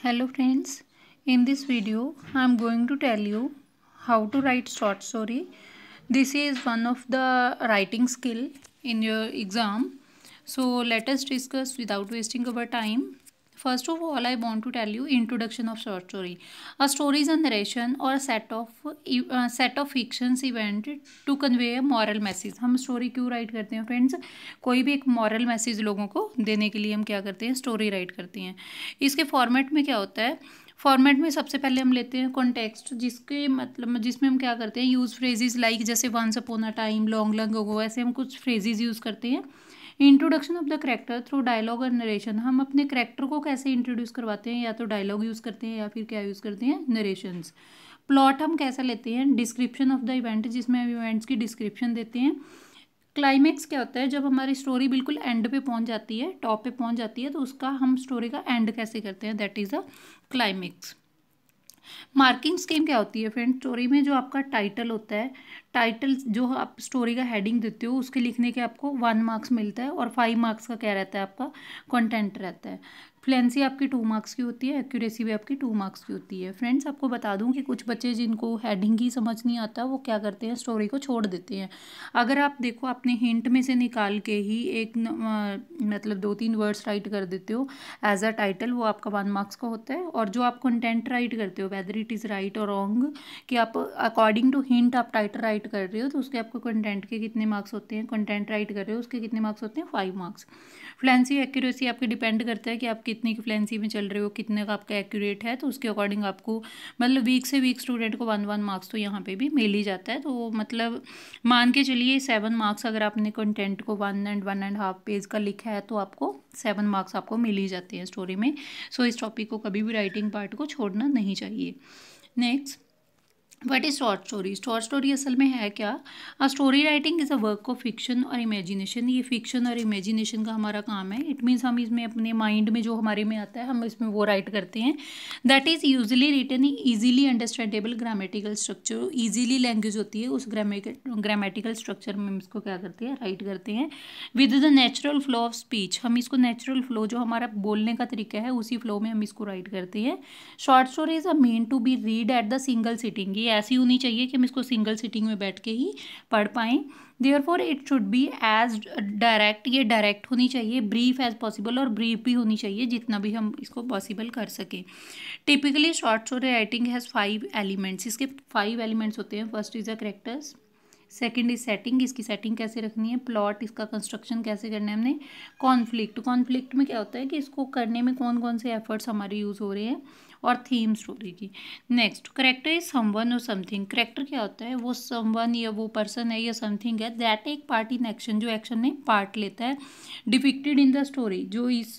hello friends in this video i am going to tell you how to write short story this is one of the writing skill in your exam so let us discuss without wasting our time first of all I want to tell you introduction of short story a story is a narration और set of set of fictions event to convey a moral message हम story क्यों write करते हैं friends कोई भी एक moral message लोगों को देने के लिए हम क्या करते हैं स्टोरी राइट करते हैं इसके फॉर्मेट में क्या होता है फॉर्मेट में सबसे पहले हम लेते हैं कॉन्टेक्स्ट जिसके मतलब जिसमें हम क्या करते हैं यूज़ फ्रेजिज लाइक जैसे once upon a time long long हो ऐसे हम कुछ फ्रेजिज यूज़ करते हैं introduction of the character through dialogue और नरेशन हम अपने करेक्टर को कैसे इंट्रोड्यूस करवाते हैं या तो डायलॉग यूज़ करते हैं या फिर क्या यूज़ करते हैं नरेशंस प्लॉट हम कैसा लेते हैं डिस्क्रिप्शन ऑफ द इवेंट जिसमें हम इवेंट्स की डिस्क्रिप्शन देते हैं क्लाइमेक्स क्या होता है जब हमारी स्टोरी बिल्कुल एंड पे पहुंच जाती है टॉप पे पहुंच जाती है तो उसका हम स्टोरी का एंड कैसे करते हैं that is a climax marking scheme क्या होती है फ्रेंड स्टोरी में जो आपका टाइटल होता है टाइटल जो आप स्टोरी का हेडिंग देते हो उसके लिखने के आपको वन मार्क्स मिलता है और फाइव मार्क्स का क्या रहता है आपका कंटेंट रहता है फ्लुएंसी आपकी टू मार्क्स की होती है एक्यूरेसी भी आपकी टू मार्क्स की होती है फ्रेंड्स आपको बता दूं कि कुछ बच्चे जिनको हेडिंग ही समझ नहीं आता वो क्या करते हैं स्टोरी को छोड़ देते हैं अगर आप देखो अपने हिंट में से निकाल के ही एक न, मतलब दो तीन वर्ड्स राइट कर देते हो एज अ टाइटल वो आपका वन मार्क्स का होता है और जो आप कंटेंट राइट करते हो वेदर इट इज़ राइट और रॉन्ग कि आप अकॉर्डिंग टू हिंट आप टाइटल राइट कर रहे हो तो उसके आपको कंटेंट के कितने मार्क्स होते हैं कंटेंट राइट कर रहे हो उसके कितने मार्क्स होते हैं फाइव मार्क्स फ्लेंसी एक्यूरेसी आपके डिपेंड करता है कि आप कितने कितने की फ्लेंसी में चल रहे हो कितने का आपका एक्यूरेट है तो उसके अकॉर्डिंग आपको मतलब वीक से वीक स्टूडेंट को वन वन मार्क्स तो यहाँ पर भी मिल ही जाता है तो मतलब मान के चलिए सेवन मार्क्स अगर आपने कंटेंट को one and one and half page का लिखा है तो आपको सेवन मार्क्स आपको मिल ही जाते हैं स्टोरी में सो so, इस टॉपिक को कभी भी राइटिंग पार्ट को छोड़ना नहीं चाहिए next what is short story short story असल में है क्या story writing is a work of fiction और इमेजिनेशन ये फिक्शन और इमेजिनेशन का हमारा काम है इट मीन्स हम इसमें अपने माइंड में जो हमारे में आता है हम इसमें वो राइट करते हैं that is usually written easily understandable grammatical structure easily language होती है उस ग्रामेटिकल स्ट्रक्चर में हम इसको क्या करते हैं राइट करते हैं with the natural flow of speech हम इसको नेचुरल फ्लो जो हमारा बोलने का तरीका है उसी फ्लो में हम इसको राइट करते हैं short story is a meant to be read at the single sitting ये ये ऐसी होनी चाहिए कि हम इसको सिंगल सिटिंग में बैठ के ही पढ़ पाएँ therefore it should be as direct ये डायरेक्ट होनी चाहिए ब्रीफ एज पॉसिबल और ब्रीफ भी होनी चाहिए जितना भी हम इसको पॉसिबल कर सकें typically short story writing has five elements इसके फाइव एलिमेंट्स होते हैं first is a characters second is setting इसकी सेटिंग कैसे रखनी है प्लॉट इसका कंस्ट्रक्शन कैसे करना है हमने कॉन्फ्लिक्ट कॉन्फ्लिक्ट में क्या होता है कि इसको करने में कौन कौन से एफर्ट्स हमारे यूज़ हो रहे हैं और थीम स्टोरी की नेक्स्ट करेक्टर इज समवन और समथिंग करेक्टर क्या होता है वो समवन या वो पर्सन है या समथिंग है दैट एक पार्ट इन एक्शन जो एक्शन में पार्ट लेता है डिपिक्टेड इन द स्टोरी जो इस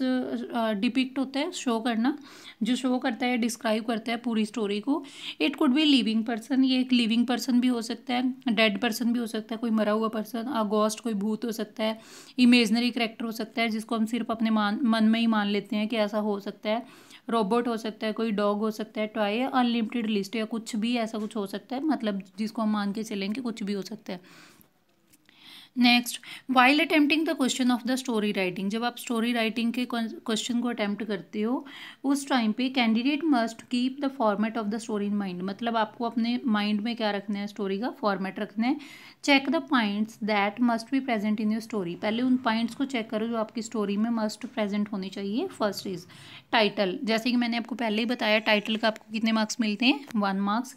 डिपिक्ट uh, होता है शो करना जो शो करता है डिस्क्राइब करता है पूरी स्टोरी को it could be living person ये एक लिविंग पर्सन भी हो सकता है डेड पर्सन भी हो सकता है कोई मरा हुआ पर्सन अगोस्ट कोई भूत हो सकता है इमेजनरी करेक्टर हो सकता है जिसको हम सिर्फ अपने मान मन में ही मान लेते हैं कि ऐसा हो सकता है रोबोट हो सकता है कोई कोई डॉग हो सकता है टॉय अनलिमिटेड लिस्ट या कुछ भी ऐसा कुछ हो सकता है मतलब जिसको हम मान के चलें कि कुछ भी हो सकता है next while attempting the question of the story writing जब आप स्टोरी राइटिंग के क्वेश्चन को अटैम्प्ट करते हो उस टाइम पे candidate must keep the format of the story in mind मतलब आपको अपने माइंड में क्या रखना है स्टोरी का फॉर्मेट रखना है check the points that must be present in your story पहले उन पॉइंट्स को चेक करो जो आपकी स्टोरी में मस्ट प्रेजेंट होनी चाहिए फर्स्ट इज टाइटल जैसे कि मैंने आपको पहले ही बताया टाइटल का आपको कितने मार्क्स मिलते हैं one marks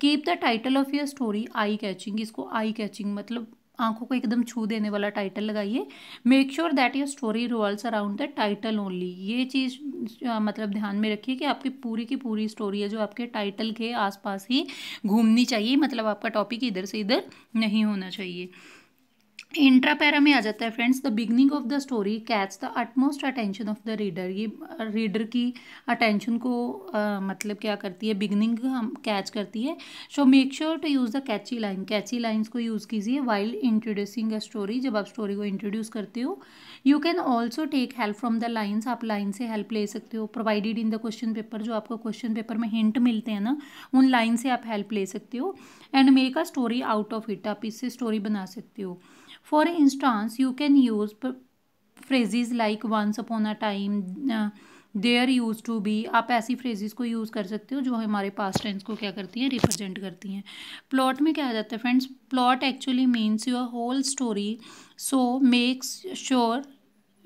keep the title of your story eye catching इसको आई कैचिंग मतलब आंखों को एकदम छू देने वाला टाइटल लगाइए make sure that your story revolves around the title only ये चीज़ मतलब ध्यान में रखिए कि आपकी पूरी की पूरी स्टोरी है जो आपके टाइटल के आसपास ही घूमनी चाहिए मतलब आपका टॉपिक इधर से इधर नहीं होना चाहिए इंट्रा पैरा में आ जाता है friends the beginning of the story catch the utmost attention of the reader ये रीडर की अटेंशन को uh, मतलब क्या करती है बिगनिंग हम कैच करती है so make sure to use the catchy line catchy lines को यूज़ कीजिए वाइल इंट्रोड्यूसिंग अ स्टोरी जब आप स्टोरी को इंट्रोड्यूस करते हो you can also take help from the lines आप लाइन से हेल्प ले सकते हो provided in the question paper जो आपको क्वेश्चन पेपर में हिंट मिलते हैं ना उन लाइन से आप हेल्प ले सकते हो and make a story out of it आप इससे स्टोरी बना सकते हो for instance you can use phrases like once upon a time there used to be आप ऐसी फ्रेजेस को यूज़ कर सकते हो जो हमारे पास टेंस को क्या करती हैं रिप्रेजेंट करती हैं प्लॉट में क्या आ जाता है friends plot actually means your whole story so makes sure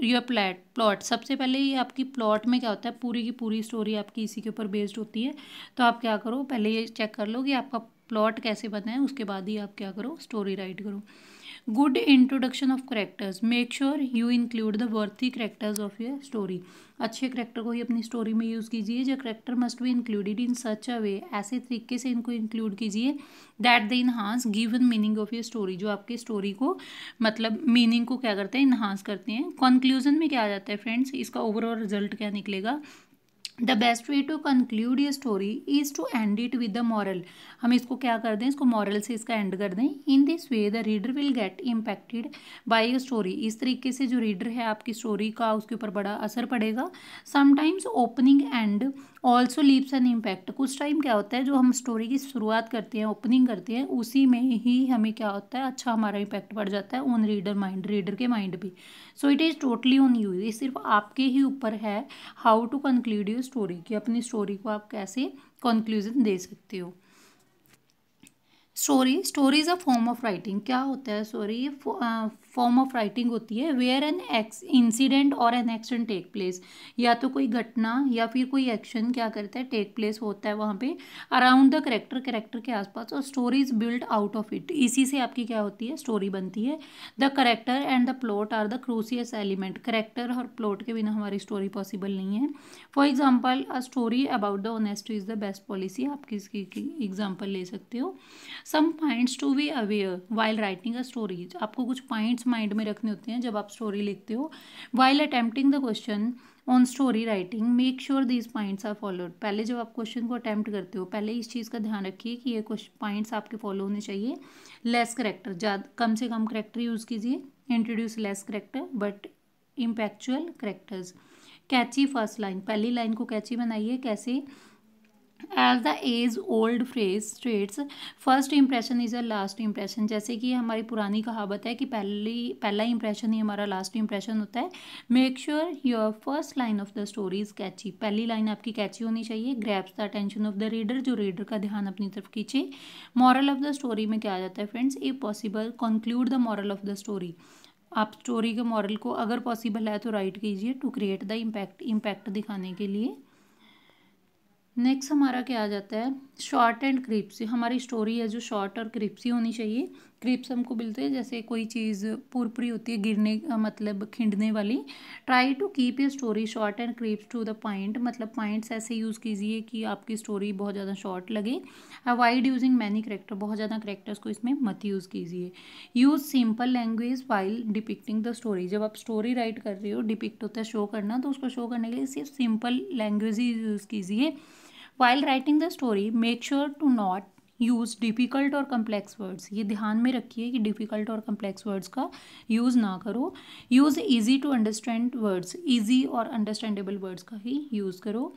your plot plot सबसे पहले ये आपकी प्लॉट में क्या होता है पूरी की पूरी स्टोरी आपकी इसी के ऊपर बेस्ड होती है तो आप क्या करो पहले ये चेक कर लो कि आपका प्लॉट कैसे बनाए उसके बाद ही आप क्या करो स्टोरी राइट करो good introduction of characters make sure you include the worthy characters of your story अच्छे करेक्टर को ही अपनी स्टोरी में यूज़ कीजिए जो character must be included in such a way ऐसे तरीके से इनको इंक्लूड कीजिए that the enhance given meaning of your story जो आपके स्टोरी को मतलब मीनिंग को क्या करते हैं इन्हांस करते हैं कंक्लूजन में क्या आ जाता है फ्रेंड्स इसका ओवरऑल रिजल्ट क्या निकलेगा the best way to conclude ये story is to end it with the moral हम इसको क्या कर दें इसको मॉरल से इसका एंड कर दें in this way the reader will get impacted by a story इस तरीके से जो रीडर है आपकी स्टोरी का उसके ऊपर बड़ा असर पड़ेगा sometimes opening end also leaves an impact कुछ टाइम क्या होता है जो हम स्टोरी की शुरुआत करते हैं ओपनिंग करते हैं उसी में ही हमें क्या होता है अच्छा हमारा इम्पैक्ट पड़ जाता है ऑन रीडर माइंड रीडर के माइंड भी so it is totally on you ये सिर्फ आपके ही ऊपर है how to conclude your story कि अपनी स्टोरी को आप कैसे कंक्लूजन दे सकते हो story story is a form of writing क्या होता है सॉरी फॉर्म ऑफ राइटिंग होती है वेयर एन एक्स इंसिडेंट और एन एक्शन टेक प्लेस या तो कोई घटना या फिर कोई एक्शन क्या करता है टेक प्लेस होता है वहाँ पे अराउंड द करेक्टर करेक्टर के आसपास और story is build out of it इसी से आपकी क्या होती है स्टोरी बनती है the character and the plot are the crucial element character और प्लॉट के बिना हमारी स्टोरी पॉसिबल नहीं है for example a story about the honesty is the best policy आप किसकी एग्जाम्पल ले सकते हो some points to be aware while writing a stories आपको कुछ पॉइंट्स माइंड में रखने होते हैं जब आप स्टोरी लिखते हो while attempting the question on story writing make sure these points are followed पहले जब आप क्वेश्चन को अटैम्प्ट करते हो पहले इस चीज़ का ध्यान रखिए कि ये पॉइंट्स आपके फॉलो होने चाहिए लेस करेक्टर ज़्यादा कम से कम करेक्टर यूज़ कीजिए introduce less character but impactful characters catchy first line पहली लाइन को कैची बनाइए कैसे as the age old phrase states first impression is a last impression जैसे कि हमारी पुरानी कहावत है कि पहली पहला इंप्रेशन ही हमारा लास्ट इंप्रेशन होता है make sure your first line of the story is catchy पहली लाइन आपकी कैची होनी चाहिए grabs the attention of the reader जो रीडर का ध्यान अपनी तरफ खींचे मॉरल ऑफ द स्टोरी में क्या आ जाता है friends if possible conclude the moral of the story आप स्टोरी के मॉरल को अगर पॉसिबल है तो राइट कीजिए to create the impact impact दिखाने के लिए नेक्स्ट हमारा क्या आ जाता है शॉर्ट एंड क्रिप्सी हमारी स्टोरी है जो शॉर्ट और क्रिप्सी होनी चाहिए क्रिप्स हमको मिलते हैं जैसे कोई चीज़ पुरपुरी होती है गिरने मतलब खिंडने वाली try to keep your story short and crisp to the point मतलब पॉइंट्स ऐसे यूज़ कीजिए कि आपकी स्टोरी बहुत ज़्यादा शॉर्ट लगे अवॉइड यूजिंग मैनी करेक्टर बहुत ज़्यादा करेक्टर्स को इसमें मत यूज़ कीजिए use simple language while depicting the story जब आप स्टोरी राइट कर रहे हो डिपिक्ट होता है शो करना तो उसको शो करने के लिए सिर्फ सिंपल लैंग्वेज ही यूज़ कीजिए while writing the story make sure to not use difficult और कम्प्लेक्स वर्ड्स ये ध्यान में रखिए कि डिफ़िकल्ट और कम्प्लेक्स वर्ड्स का यूज़ ना करो use easy to understand words easy और अंडरस्टैंडेबल वर्ड्स का ही यूज़ करो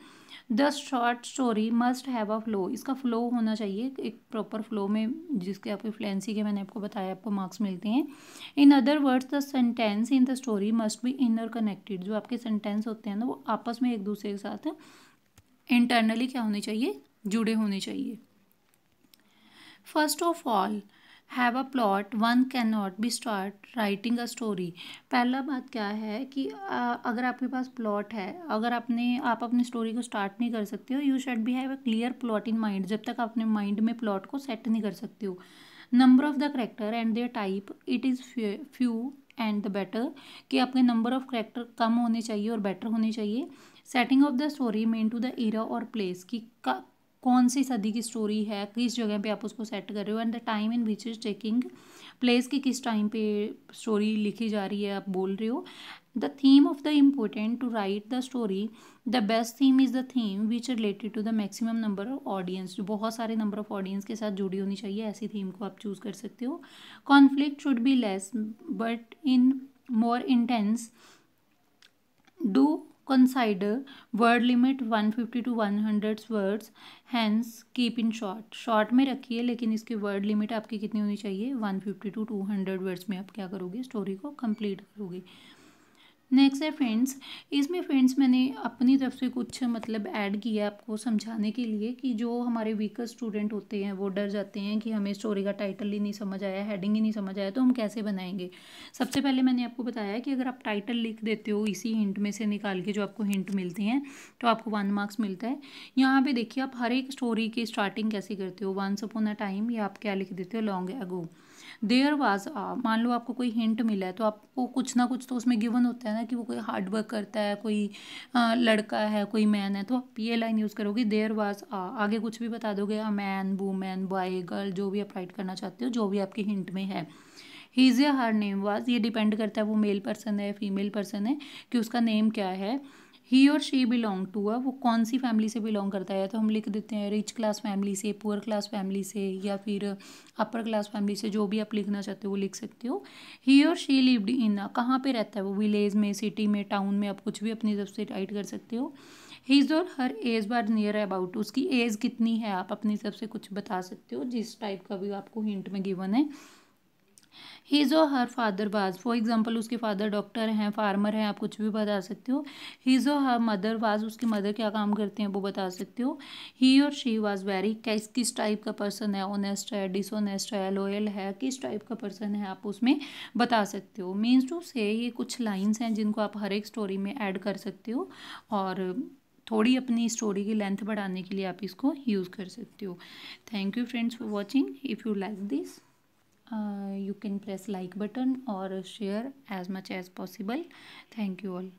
the short story must have a flow इसका फ्लो होना चाहिए एक प्रॉपर फ्लो में जिसके आप फ्लुएंसी के मैंने आपको बताया आपको मार्क्स मिलते हैं in other words the sentence in the story must be inner connected जो आपके सेंटेंस होते हैं ना वो आपस में एक दूसरे के साथ इंटरनली क्या होने चाहिए जुड़े होने चाहिए first of all have a plot one can not be start writing a story पहला बात क्या है कि अगर आपके पास प्लॉट है अगर आपने आप अपनी स्टोरी को स्टार्ट नहीं कर सकते हो you should be have a clear plot in mind जब तक अपने माइंड में प्लॉट को सेट नहीं कर सकते हो number of the character and their type it is few and the better कि आपके नंबर ऑफ करेक्टर कम होने चाहिए और बेटर होने चाहिए setting of the story main to the era और प्लेस कि कौन सी सदी की स्टोरी है किस जगह पे आप उसको सेट कर रहे हो and the time in which is taking place की किस टाइम पे स्टोरी लिखी जा रही है आप बोल रहे हो the theme of the important to write the story the best theme is the theme which related to the maximum number of audience जो बहुत सारे number of audience के साथ जुड़ी होनी चाहिए ऐसी theme को आप choose कर सकते हो conflict should be less but in more intense do consider word limit 150 to 100 words hence keep in short short में रखिए लेकिन इसकी word limit आपकी कितनी होनी चाहिए 150 to 200 words में आप क्या करोगे story को complete करोगे नेक्स्ट है फ्रेंड्स इसमें फ्रेंड्स मैंने अपनी तरफ से कुछ मतलब ऐड किया आपको समझाने के लिए कि जो हमारे वीकर स्टूडेंट होते हैं वो डर जाते हैं कि हमें स्टोरी का टाइटल ही नहीं समझ आया हेडिंग ही नहीं समझ आया तो हम कैसे बनाएंगे सबसे पहले मैंने आपको बताया कि अगर आप टाइटल लिख देते हो इसी हिंट में से निकाल के जो आपको हिंट मिलती हैं तो आपको वन मार्क्स मिलता है यहाँ पर देखिए आप हर एक स्टोरी की स्टार्टिंग कैसे करते हो वन सपोन अ टाइम या आप क्या लिख देते हो long ago there was uh, मान लो आपको कोई हिंट मिला है तो आपको कुछ ना कुछ तो उसमें गिवन होता है ना कि वो कोई हार्ड वर्क करता है कोई आ, लड़का है कोई मैन है तो आप ये लाइन यूज़ करोगे देयर वाज आ आगे कुछ भी बता दोगे a man woman boy girl जो भी आप राइट करना चाहते हो जो भी आपके हिंट में है हीज़ या हर नेम वाज ये डिपेंड करता है वो मेल पर्सन है फीमेल पर्सन है कि उसका नेम क्या है ही और शी बिलोंग टू है वो कौन सी फैमिली से बिलोंग करता है तो हम लिख देते हैं रिच क्लास फैमिली से पुअर क्लास फैमिली से या फिर अपर क्लास फैमिली से जो भी आप लिखना चाहते हो वो लिख सकते हो ही और शी लिव्ड इन कहाँ पे रहता है वो विलेज में सिटी में टाउन में आप कुछ भी अपनी तरफ से राइट कर सकते हो इज और her age bar near about उसकी एज कितनी है आप अपनी तरफ से कुछ बता सकते हो जिस टाइप का भी आपको हिंट में गिवन है his or her father was for example उसके फादर डॉक्टर हैं फार्मर हैं आप कुछ भी बता सकते हो his or her mother was उसकी मदर क्या काम करते हैं वो बता सकते हो ही और शी वाज वेरी किस किस टाइप का पर्सन है ऑनेस्ट है डिसऑनेस्ट है लॉयल है किस टाइप का पर्सन है आप उसमें बता सकते हो मीन्स टू से ये कुछ लाइन्स हैं जिनको आप हर एक स्टोरी में ऐड कर सकते हो और थोड़ी अपनी स्टोरी की लेंथ बढ़ाने के लिए आप इसको यूज़ कर सकते हो thank you friends for watching if you like this Uh, you can press like button or share as much as possible thank you all